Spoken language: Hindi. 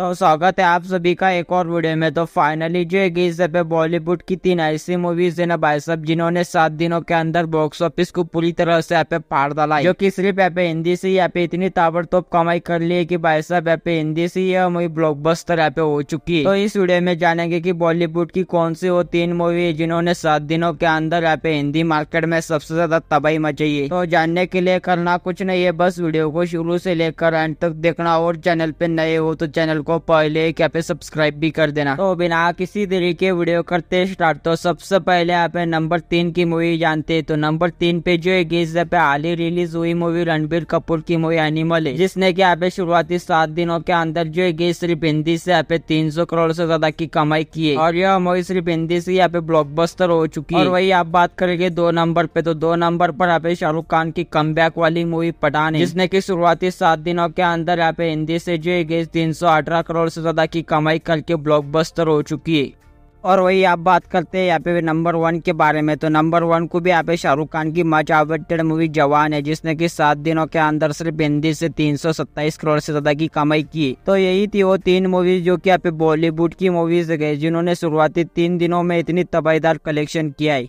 तो स्वागत है आप सभी का एक और वीडियो में तो फाइनली जो है इस पे बॉलीवुड की तीन ऐसी मूवीज है ना भाई साहब जिन्होंने सात दिनों के अंदर बॉक्स ऑफिस को पूरी तरह से यहाँ पे फाड़ डाला जो कि सिर्फ यहाँ पे हिंदी से यहाँ पे इतनी ताबड़तोब कमाई कर ली है की भाई साहब यहाँ पे हिंदी से यह मूवी बस्तर यहाँ पे हो चुकी है तो इस वीडियो में जानेंगे की बॉलीवुड की कौन सी वो तीन मूवी है जिन्होंने सात दिनों के अंदर यहाँ पे हिंदी मार्केट में सबसे ज्यादा तबाही मचाई है तो जानने के लिए करना कुछ नहीं है बस वीडियो को शुरू से लेकर एंड तक देखना और चैनल पे नए हो तो चैनल को पहले क्या पे सब्सक्राइब भी कर देना तो बिना किसी तरीके वीडियो करते स्टार्ट तो सबसे पहले यहाँ पे नंबर तीन की मूवी जानते तो नंबर तीन पे जो है यहाँ पे हाल ही रिलीज हुई मूवी रणबीर कपूर की मूवी एनिमल है जिसने की यहाँ पे शुरुआती सात दिनों के अंदर जो है सिर्फ हिंदी से यहाँ पे तीन सौ करोड़ से ज्यादा की कमाई की है और यह मूवी सिर्फ हिंदी से यहाँ पे ब्लॉकबस्टर हो चुकी है वही आप बात करेंगे दो नंबर पे तो दो नंबर पर यहाँ पे शाहरुख खान की कम वाली मूवी पठान है जिसने की शुरुआती सात दिनों के अंदर यहाँ पे हिंदी से जो है तीन सौ अठारह करोड़ से ज़्यादा की कमाई करके ब्लॉकबस्टर हो चुकी है और वही आप बात करते हैं यहाँ पे नंबर वन के बारे में तो नंबर वन को भी यहाँ पे शाहरुख खान की मच आवेटेड मूवी जवान है जिसने कि सात दिनों के अंदर सिर्फ हिंदी से तीन करोड़ से ज्यादा की कमाई की तो यही थी वो तीन मूवीज जो कि यहाँ पे बॉलीवुड की मूवीज गए जिन्होंने शुरुआती तीन दिनों में इतनी तबाहीदार कलेक्शन किया है